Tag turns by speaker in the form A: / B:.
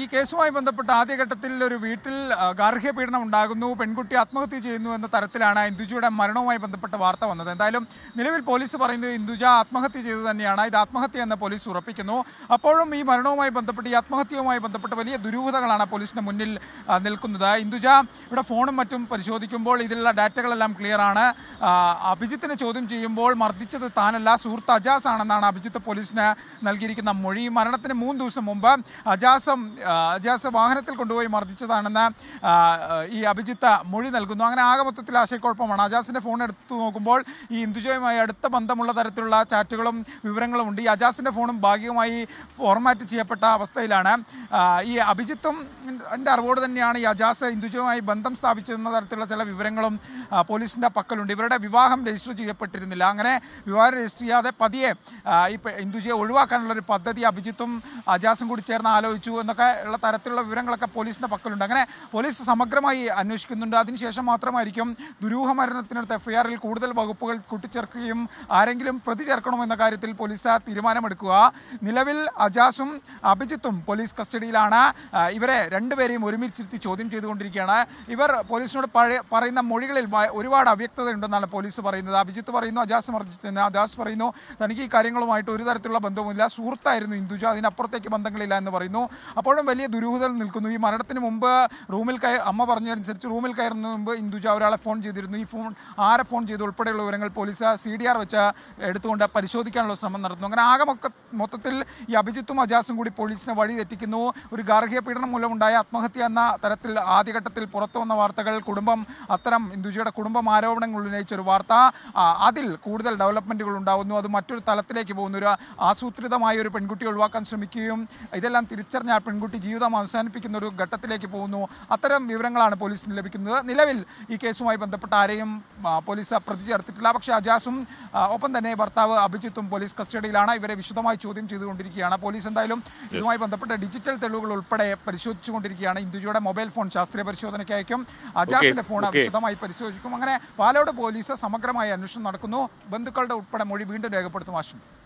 A: ഈ കേസുമായി ബന്ധപ്പെട്ട ആദ്യഘട്ടത്തിൽ ഒരു വീട്ടിൽ ഗാർഹിക പീഡനം ഉണ്ടാകുന്നു പെൺകുട്ടി ആത്മഹത്യ ചെയ്യുന്നു എന്ന തരത്തിലാണ് ഇന്ദുജയുടെ മരണവുമായി ബന്ധപ്പെട്ട വാർത്ത വന്നത് എന്തായാലും നിലവിൽ പോലീസ് പറയുന്നത് ഇന്ദുജ ആത്മഹത്യ ചെയ്തു തന്നെയാണ് ഇത് ആത്മഹത്യ എന്ന് പോലീസ് ഉറപ്പിക്കുന്നു അപ്പോഴും ഈ മരണവുമായി ബന്ധപ്പെട്ട് ഈ ആത്മഹത്യയുമായി ബന്ധപ്പെട്ട് വലിയ ദുരൂഹതകളാണ് പോലീസിന് മുന്നിൽ നിൽക്കുന്നത് ഇന്ദുജ ഇവിടെ ഫോണും മറ്റും പരിശോധിക്കുമ്പോൾ ഇതിലുള്ള ഡാറ്റകളെല്ലാം ക്ലിയറാണ് അഭിജിത്തിനെ ചോദ്യം ചെയ്യുമ്പോൾ മർദ്ദിച്ചത് താനല്ല സുഹൃത്ത് അജാസ് ആണെന്നാണ് അഭിജിത്ത് പോലീസിന് നൽകിയിരിക്കുന്ന മൊഴി മരണത്തിന് മൂന്ന് ദിവസം മുമ്പ് അജാസം അജാസ് വാഹനത്തിൽ കൊണ്ടുപോയി മർദ്ദിച്ചതാണെന്ന് ഈ അഭിജിത്ത് മൊഴി നൽകുന്നു അങ്ങനെ ആകെ മൊത്തത്തിൽ ആശയക്കുഴപ്പമാണ് അജാസിൻ്റെ ഫോൺ എടുത്തു നോക്കുമ്പോൾ ഈ ഇന്ദുജയുമായി അടുത്ത ബന്ധമുള്ള തരത്തിലുള്ള ചാറ്റുകളും വിവരങ്ങളും ഉണ്ട് ഈ അജാസിൻ്റെ ഫോണും ഭാഗികമായി ഫോർമാറ്റ് ചെയ്യപ്പെട്ട അവസ്ഥയിലാണ് ഈ അഭിജിത്തും എൻ്റെ അറിവോട് തന്നെയാണ് ഈ അജാസ് ഇന്ദുജയുമായി ബന്ധം സ്ഥാപിച്ചെന്ന തരത്തിലുള്ള ചില വിവരങ്ങളും പോലീസിൻ്റെ പക്കലുണ്ട് ഇവരുടെ വിവാഹം രജിസ്റ്റർ ചെയ്യപ്പെട്ടിരുന്നില്ല അങ്ങനെ വിവാഹം രജിസ്റ്റർ ചെയ്യാതെ പതിയെ ഈ ഇന്ദുജയെ ഒഴിവാക്കാനുള്ളൊരു പദ്ധതി അഭിജിത്തും അജാസും കൂടി ചേർന്ന് ആലോചിച്ചു എന്നൊക്കെ ഉള്ള തരത്തിലുള്ള വിവരങ്ങളൊക്കെ പോലീസിൻ്റെ പക്കലുണ്ട് അങ്ങനെ പോലീസ് സമഗ്രമായി അന്വേഷിക്കുന്നുണ്ട് അതിനുശേഷം മാത്രമായിരിക്കും ദുരൂഹ മരണത്തിനടുത്ത് എഫ്ഐആറിൽ കൂടുതൽ വകുപ്പുകൾ കൂട്ടിച്ചേർക്കുകയും ആരെങ്കിലും പ്രതി ചേർക്കണമെന്ന കാര്യത്തിൽ പോലീസ് തീരുമാനമെടുക്കുക നിലവിൽ അജാസും അഭിജിത്തും പോലീസ് കസ്റ്റഡിയിലാണ് ഇവരെ രണ്ടുപേരെയും ഒരുമിച്ചിരുത്തി ചോദ്യം ചെയ്തുകൊണ്ടിരിക്കുകയാണ് ഇവർ പോലീസിനോട് പറയുന്ന മൊഴികളിൽ ഒരുപാട് അവ്യക്തതയുണ്ടെന്നാണ് പോലീസ് പറയുന്നത് അഭിജിത്ത് പറയുന്നു അജാസ് മർജിത്തുന്ന അജാസ് പറയുന്നു തനിക്ക് ഈ കാര്യങ്ങളുമായിട്ട് ഒരു തരത്തിലുള്ള ബന്ധവുമില്ല സുഹൃത്തായിരുന്നു ഇന്ദുജ അതിനപ്പുറത്തേക്ക് ബന്ധങ്ങളില്ല എന്ന് പറയുന്നു അപ്പോഴും ഇപ്പോഴും വലിയ ദുരൂഹതകൾ നിൽക്കുന്നു ഈ മരണത്തിന് മുമ്പ് റൂമിൽ കയർ അമ്മ പറഞ്ഞതനുസരിച്ച് റൂമിൽ കയറുന്ന മുമ്പ് ഇന്ദുജ ഒരാളെ ഫോൺ ചെയ്തിരുന്നു ഈ ഫോൺ ആരെ ഫോൺ ചെയ്തു ഉൾപ്പെടെയുള്ള വിവരങ്ങൾ പോലീസ് സി ഡി ആർ വെച്ച എടുത്തുകൊണ്ട് പരിശോധിക്കാനുള്ള ശ്രമം നടത്തുന്നു അങ്ങനെ ആകെ മൊത്തത്തിൽ ഈ അഭിജിത്തും അജാസും കൂടി പോലീസിനെ വഴി തെറ്റിക്കുന്നു ഒരു ഗാർഹിക പീഡനം മൂലമുണ്ടായ ആത്മഹത്യ എന്ന തരത്തിൽ ആദ്യഘട്ടത്തിൽ പുറത്തു വന്ന വാർത്തകൾ കുടുംബം അത്തരം ഇന്ദുജയുടെ കുടുംബം ആരോപണങ്ങൾ ഉന്നയിച്ച ഒരു വാർത്ത അതിൽ കൂടുതൽ ഡെവലപ്മെൻറ്റുകൾ ഉണ്ടാകുന്നു അത് മറ്റൊരു തലത്തിലേക്ക് പോകുന്നു ഒരു ആസൂത്രിതമായ ഒരു പെൺകുട്ടി ഒഴിവാക്കാൻ ശ്രമിക്കുകയും ഇതെല്ലാം തിരിച്ചറിഞ്ഞ ആ പെൺകുട്ടി പെൺകുട്ടി ജീവിതം അവസാനിപ്പിക്കുന്ന ഒരു ഘട്ടത്തിലേക്ക് പോകുന്നു അത്തരം വിവരങ്ങളാണ് പോലീസിന് ലഭിക്കുന്നത് നിലവിൽ ഈ കേസുമായി ബന്ധപ്പെട്ട ആരെയും പോലീസ് പ്രതി ചേർത്തിട്ടില്ല പക്ഷേ അജാസും ഒപ്പം തന്നെ ഭർത്താവ് അഭിജിത്തും പോലീസ് കസ്റ്റഡിയിലാണ് ഇവരെ വിശദമായി ചോദ്യം ചെയ്തുകൊണ്ടിരിക്കുകയാണ് പോലീസ് എന്തായാലും ഇതുമായി ബന്ധപ്പെട്ട ഡിജിറ്റൽ തെളിവുകൾ ഉൾപ്പെടെ പരിശോധിച്ചുകൊണ്ടിരിക്കുകയാണ് ഇന്ദുജിയുടെ മൊബൈൽ ഫോൺ ശാസ്ത്രീയ പരിശോധനയ്ക്ക് അയക്കും അജാസിന്റെ ഫോൺ വിശദമായി പരിശോധിക്കും അങ്ങനെ പാലോട് പോലീസ് സമഗ്രമായ അന്വേഷണം നടക്കുന്നു ബന്ധുക്കളുടെ ഉൾപ്പെടെ മൊഴി വീണ്ടും രേഖപ്പെടുത്തും ആശുപത്രി